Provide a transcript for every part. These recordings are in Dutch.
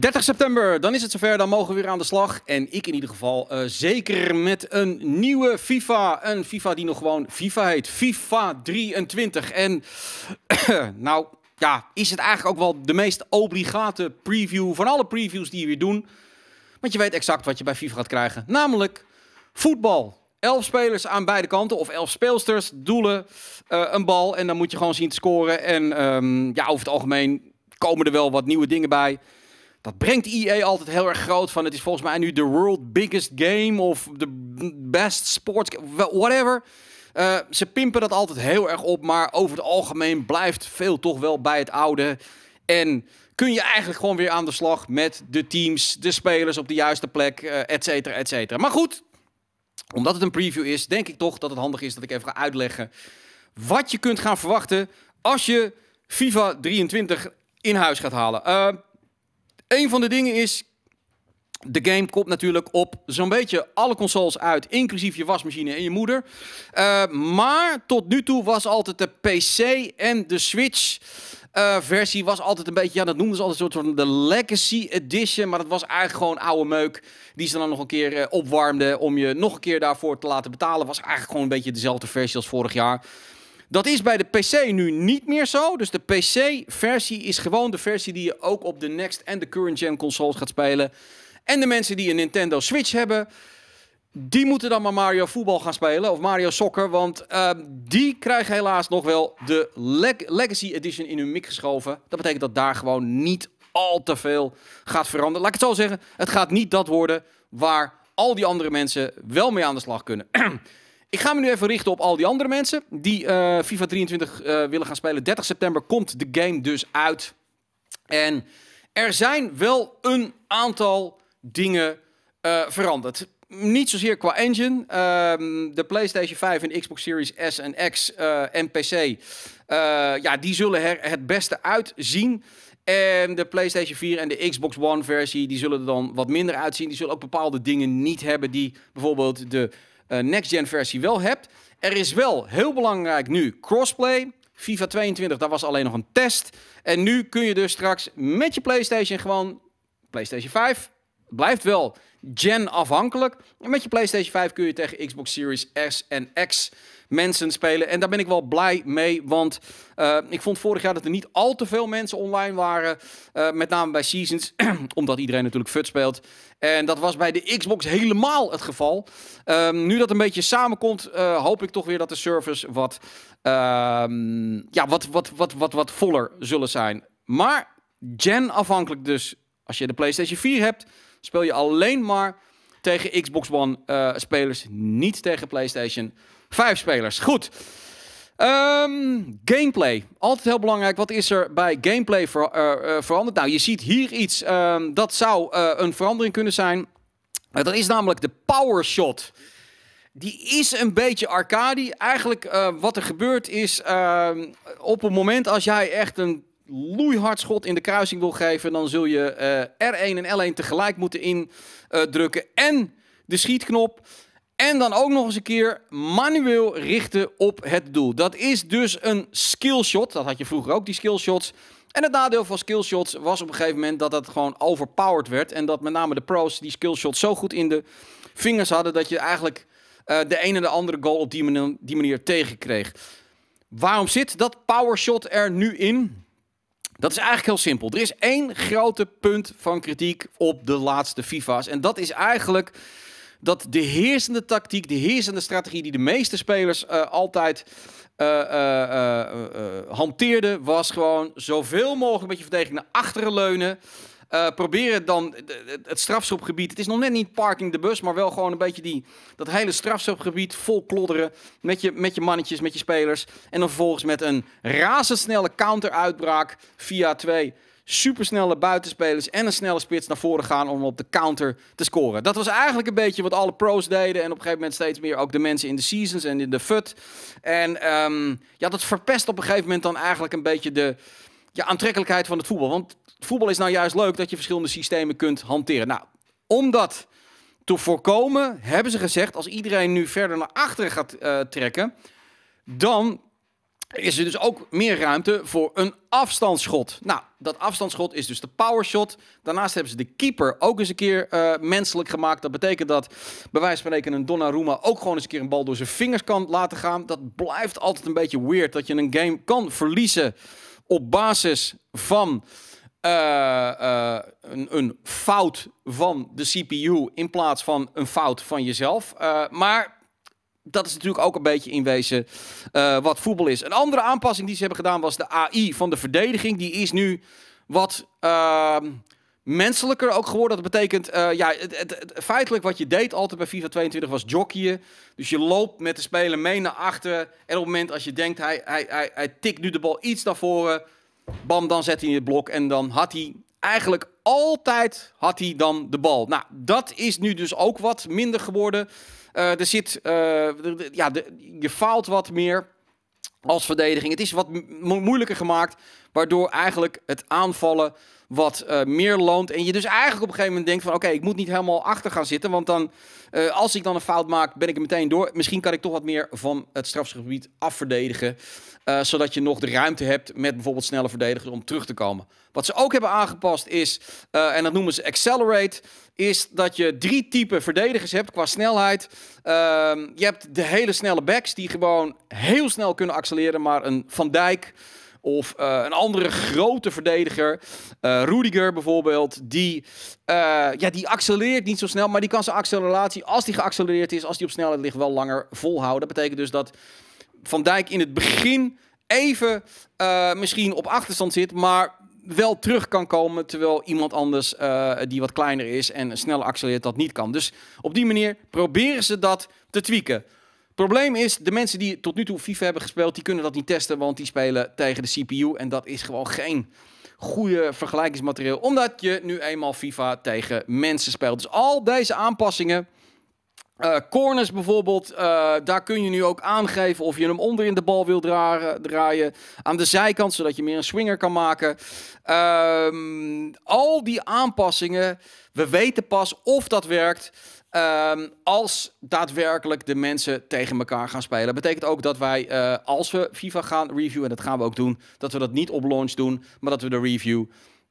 30 september, dan is het zover, dan mogen we weer aan de slag. En ik in ieder geval eh, zeker met een nieuwe FIFA. Een FIFA die nog gewoon FIFA heet. FIFA 23. En nou ja, is het eigenlijk ook wel de meest obligate preview van alle previews die we hier doen. Want je weet exact wat je bij FIFA gaat krijgen. Namelijk voetbal. Elf spelers aan beide kanten, of elf speelsters, doelen, eh, een bal. En dan moet je gewoon zien te scoren. En ehm, ja, over het algemeen komen er wel wat nieuwe dingen bij dat brengt EA altijd heel erg groot van. Het is volgens mij nu de world biggest game of de best sports whatever. Eh, ze pimpen dat altijd heel erg op, maar over het algemeen blijft veel toch wel bij het oude. En kun je eigenlijk gewoon weer aan de slag met de teams, de spelers op de juiste plek, uh, et cetera, et cetera. Maar goed, omdat het een preview is, denk ik toch dat het handig is dat ik even ga uitleggen wat je kunt gaan verwachten als je FIFA 23 in huis gaat halen. Uh, een van de dingen is, de game komt natuurlijk op zo'n beetje alle consoles uit, inclusief je wasmachine en je moeder. Eh, maar tot nu toe was altijd de PC en de Switch. Eh, versie was altijd een beetje, ja, dat noemden ze altijd een soort van de Legacy Edition. Maar dat was eigenlijk gewoon oude meuk. Die ze dan nog een keer uh, eh, opwarmden om je nog een keer daarvoor te laten betalen. Was eigenlijk gewoon een beetje dezelfde versie als vorig jaar. Dat is bij de PC nu niet meer zo. Dus de PC-versie is gewoon de versie die je ook op de next en de current gen consoles gaat spelen. En de mensen die een Nintendo Switch hebben, die moeten dan maar Mario voetbal gaan spelen of Mario soccer. Want ehm, die krijgen helaas nog wel de Legacy Edition in hun mik geschoven. Dat betekent dat daar gewoon niet al te veel gaat veranderen. Laat ik het zo zeggen, het gaat niet dat worden waar al die andere mensen wel mee aan de slag kunnen. Ik ga me nu even richten op al die andere mensen die uh, FIFA 23 eh, willen gaan spelen. 30 september komt de game dus uit. En er zijn wel een aantal dingen eh, veranderd. Niet zozeer qua engine. Ehm, de PlayStation 5 en Xbox Series S en X en PC. ja, die zullen er het beste uitzien. En de PlayStation 4 en de Xbox One versie, die zullen er dan wat minder uitzien. Die zullen ook bepaalde dingen niet hebben die bijvoorbeeld de eh, next-gen versie wel hebt. Er is wel heel belangrijk nu crossplay. FIFA 22, dat was alleen nog een test. En nu kun je dus straks met je PlayStation gewoon PlayStation 5, blijft wel gen afhankelijk. Met je PlayStation 5 kun je tegen Xbox Series S en X mensen spelen. En daar ben ik wel blij mee, want eh, ik vond vorig jaar dat er niet al te veel mensen online waren. Eh, met name bij Seasons, omdat iedereen natuurlijk FUT speelt. En dat was bij de Xbox helemaal het geval. Ehm, nu dat een beetje samenkomt, eh, hoop ik toch weer dat de servers wat, ehm, ja, wat, wat, wat, wat, wat voller zullen zijn. Maar gen afhankelijk dus als je de PlayStation 4 hebt, speel je alleen maar tegen Xbox One eh, spelers, niet tegen PlayStation 5 spelers. Goed. Ehm, gameplay. Altijd heel belangrijk. Wat is er bij gameplay eh, eh, veranderd? Nou, je ziet hier iets. Ehm, dat zou een verandering kunnen zijn. dat is namelijk de power shot. Die is een beetje arcade. Eigenlijk wat er gebeurt is... Ehm, op het moment als jij echt een loeihard schot in de kruising wil geven, dan zul je eh, R1 en L1 tegelijk moeten indrukken. en de schietknop. En dan ook nog eens een keer manueel richten op het doel. Dat is dus een skillshot. Dat had je vroeger ook, die skillshots. En het nadeel van skillshots was op een gegeven moment dat dat gewoon overpowered werd. En dat met name de pros die skillshots zo goed in de vingers hadden... dat je eigenlijk eh, de ene en de andere goal op die manier, die manier tegenkreeg. Waarom zit dat powershot er nu in? Dat is eigenlijk heel simpel. Er is één grote punt van kritiek op de laatste FIFA's. En dat is eigenlijk dat de heersende tactiek, de heersende strategie die de meeste spelers eh, altijd uh, hanteerden, was gewoon zoveel mogelijk met je verdediging naar achteren leunen. Uh, proberen dan het strafschopgebied. Het is nog net niet parking de bus, maar wel gewoon een beetje die, dat hele strafschopgebied vol klodderen. Met je, met je mannetjes, met je spelers. En dan vervolgens met een razendsnelle counter-uitbraak via twee supersnelle buitenspelers en een snelle spits naar voren gaan om op de counter te scoren. Dat was eigenlijk een beetje wat alle pros deden. En op een gegeven moment steeds meer ook de mensen in de seasons en in de fut. En ehm, ja, dat verpest op een gegeven moment dan eigenlijk een beetje de, ja, aantrekkelijkheid van het voetbal. Want voetbal is nou juist leuk dat je verschillende systemen kunt hanteren. Nou, om dat te voorkomen hebben ze gezegd: als iedereen nu verder naar achteren gaat eh, trekken, dan is er dus ook meer ruimte voor een afstandsschot. Nou, dat afstandsschot is dus de powershot. Daarnaast hebben ze de keeper ook eens een keer eh, menselijk gemaakt. Dat betekent dat bij wijze van spreken een Donnarumma ook gewoon eens een keer een bal door zijn vingers kan laten gaan. Dat blijft altijd een beetje weird dat je een game kan verliezen op basis van eh, eh, een, een, fout van de CPU in plaats van een fout van jezelf. Eh, maar dat is natuurlijk ook een beetje in wezen wat voetbal is. Een andere aanpassing die ze hebben gedaan was de AI van de verdediging. Die is nu wat ehm, menselijker ook geworden. Dat betekent, eh, ja, het, feitelijk wat je deed altijd bij FIFA 22 was jockeyen. Dus je loopt met de speler mee naar achteren. En op het moment als je denkt, hij, hij, hij, hij tikt nu de bal iets naar voren. Bam, dan zet hij in het blok. En dan had hij eigenlijk altijd had hij dan de bal. Nou, dat is nu dus ook wat minder geworden. Eh, er zit, eh, ja, je faalt wat meer als verdediging. Het is wat moeilijker gemaakt, waardoor eigenlijk het aanvallen wat eh, meer loont. En je dus eigenlijk op een gegeven moment denkt van... oké, ik moet niet helemaal achter gaan zitten. Want dan, eh, als ik dan een fout maak, ben ik er meteen door. Misschien kan ik toch wat meer van het strafgebied afverdedigen. Eh, zodat je nog de ruimte hebt met bijvoorbeeld snelle verdedigers om terug te komen. Wat ze ook hebben aangepast is, en dat noemen ze accelerate... is dat je drie typen verdedigers hebt qua snelheid. Ehm, je hebt de hele snelle backs die gewoon heel snel kunnen accelereren. Maar een Van Dijk... Of eh, een andere grote verdediger, uh, Rudiger bijvoorbeeld, die, eh, ja, die accelereert niet zo snel. Maar die kan zijn acceleratie, als die geaccelereerd is, als die op snelheid ligt, wel langer volhouden. Dat betekent dus dat Van Dijk in het begin even misschien op achterstand zit. Maar wel terug kan komen. Terwijl iemand anders die wat kleiner is en sneller accelereert dat niet kan. Dus op die manier proberen ze dat te tweaken. Probleem is, de mensen die tot nu toe FIFA hebben gespeeld, die kunnen dat niet testen, want die spelen tegen de CPU. En dat is gewoon geen goede vergelijkingsmateriaal, omdat je nu eenmaal FIFA tegen mensen speelt. Dus al deze aanpassingen, uh, corners bijvoorbeeld, eh, daar kun je nu ook aangeven of je hem onder in de bal wil draaien, draaien aan de zijkant, zodat je meer een swinger kan maken. Ehm, al die aanpassingen, we weten pas of dat werkt Ehm, als daadwerkelijk de mensen tegen elkaar gaan spelen, betekent ook dat wij, eh, als we FIFA gaan reviewen, en dat gaan we ook doen, dat we dat niet op launch doen, maar dat we de review,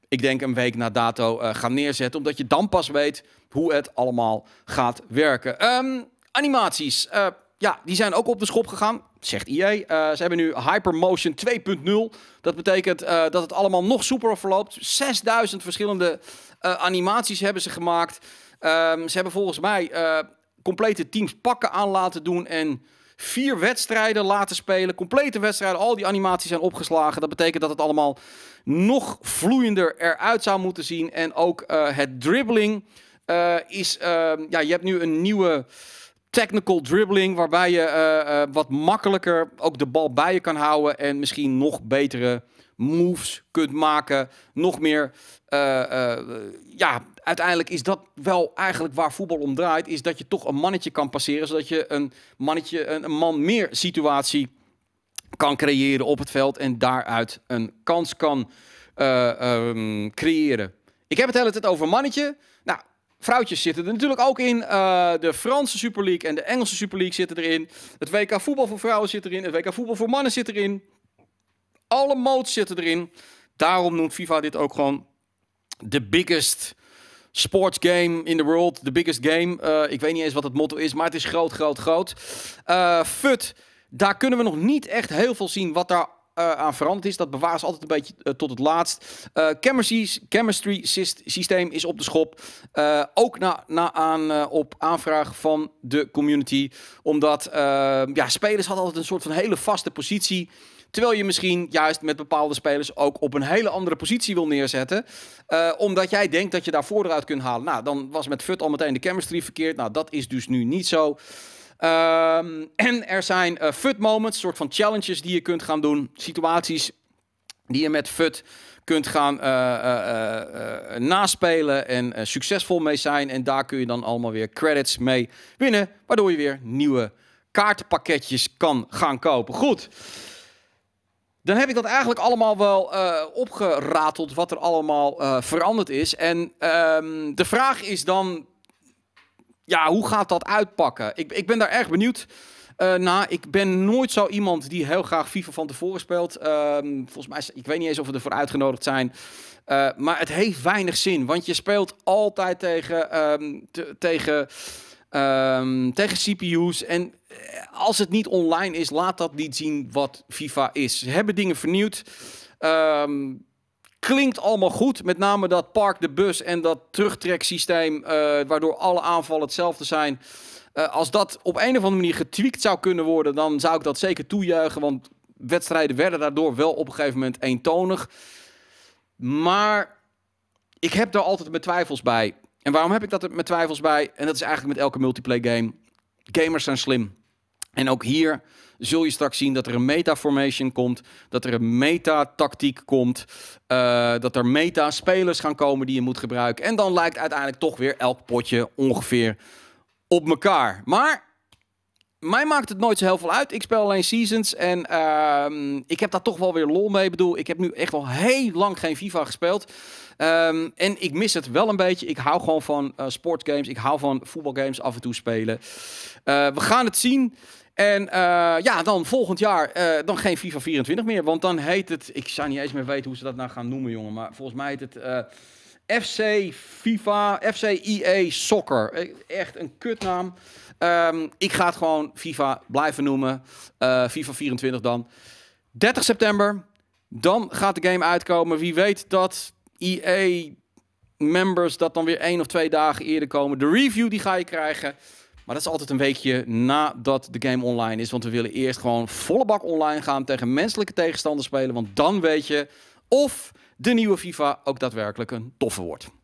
ik denk een week na dato, eh, gaan neerzetten. Omdat je dan pas weet hoe het allemaal gaat werken. Ehm, animaties. Eh, ja, die zijn ook op de schop gegaan, zegt EA. ze hebben nu Hypermotion 2.0. Dat betekent dat het allemaal nog soepeler verloopt. 6000 verschillende animaties hebben ze gemaakt. Ehm, ze hebben volgens mij eh, complete teams pakken aan laten doen en vier wedstrijden laten spelen. Complete wedstrijden, al die animaties zijn opgeslagen. Dat betekent dat het allemaal nog vloeiender eruit zou moeten zien. En ook eh, het dribbling eh, is... Ehm, ja, je hebt nu een nieuwe technical dribbling, waarbij je eh, eh, wat makkelijker ook de bal bij je kan houden en misschien nog betere moves kunt maken. Nog meer, eh, ja, uiteindelijk is dat wel eigenlijk waar voetbal om draait, is dat je toch een mannetje kan passeren, zodat je een mannetje, een, man meer situatie kan creëren op het veld en daaruit een kans kan ehm, creëren. Ik heb het hele tijd over mannetje. Nou, vrouwtjes zitten er natuurlijk ook in. Eh, de Franse Super League en de Engelse Super League zitten erin. Het WK voetbal voor vrouwen zit erin. Het WK voetbal voor mannen zit erin. Alle modes zitten erin. Daarom noemt FIFA dit ook gewoon de biggest sports game in the world. The biggest game. Eh, ik weet niet eens wat het motto is, maar het is groot, groot, groot. Uh, eh, FUT, daar kunnen we nog niet echt heel veel zien wat daar eh, aan veranderd is. Dat bewaren ze altijd een beetje eh, tot het laatst. Eh, chemistry, chemistry systeem is op de schop. ook na, aan, op aanvraag van de community. Omdat ja, spelers hadden altijd een soort van hele vaste positie. Terwijl je misschien juist met bepaalde spelers ook op een hele andere positie wil neerzetten. omdat jij denkt dat je daar voordeel uit kunt halen. Nou, dan was met FUT al meteen de chemistry verkeerd. Nou, dat is dus nu niet zo. Ehm, en er zijn uh, FUT moments, soort van challenges die je kunt gaan doen. Situaties die je met FUT kunt gaan eh, eh, naspelen en succesvol mee zijn. En daar kun je dan allemaal weer credits mee winnen. Waardoor je weer nieuwe kaartpakketjes kan gaan kopen. Goed. Dan heb ik dat eigenlijk allemaal wel uh, opgerateld, wat er allemaal veranderd is. En ehm, de vraag is dan ja, hoe gaat dat uitpakken? Ik, ik ben daar erg benieuwd. Uh, nou, ik ben nooit zo iemand die heel graag FIFA van tevoren speelt. Ehm, volgens mij, ik weet niet eens of we ervoor uitgenodigd zijn. Eh, maar het heeft weinig zin, want je speelt altijd tegen, ehm, tegen, ehm, tegen CPU's. En eh, als het niet online is, laat dat niet zien wat FIFA is. Ze hebben dingen vernieuwd. Klinkt allemaal goed, met name dat park de bus en dat terugtreksysteem, uh, waardoor alle aanvallen hetzelfde zijn. Eh, als dat op een of andere manier getweakt zou kunnen worden, dan zou ik dat zeker toejuichen, want wedstrijden werden daardoor wel op een gegeven moment eentonig. Maar ik heb daar altijd mijn twijfels bij. En waarom heb ik dat met twijfels bij? En dat is eigenlijk met elke multiplayer game. Gamers zijn slim. En ook hier zul je straks zien dat er een meta-formation komt, dat er een meta-tactiek komt, eh, dat er meta-spelers gaan komen die je moet gebruiken. En dan lijkt uiteindelijk toch weer elk potje ongeveer op elkaar. Maar mij maakt het nooit zo heel veel uit. Ik speel alleen Seasons en ehm, ik heb daar toch wel weer lol mee. Ik bedoel, ik heb nu echt al heel lang geen FIFA gespeeld. Ehm, en ik mis het wel een beetje. Ik hou gewoon van uh, sportgames. Ik hou van voetbalgames af en toe spelen. Eh, we gaan het zien. En eh, ja, dan volgend jaar eh, dan geen FIFA 24 meer. Want dan heet het, ik zou niet eens meer weten hoe ze dat nou gaan noemen, jongen. Maar volgens mij heet het eh, FC FIFA, FC EA Soccer. Echt een kutnaam. Um, ik ga het gewoon FIFA blijven noemen. FIFA 24 dan. 30 september, dan gaat de game uitkomen. Wie weet dat EA members dat dan weer één of twee dagen eerder komen. De review die ga je krijgen. Maar dat is altijd een weekje nadat de game online is. Want we willen eerst gewoon volle bak online gaan tegen menselijke tegenstanders spelen. Want dan weet je of de nieuwe FIFA ook daadwerkelijk een toffe wordt.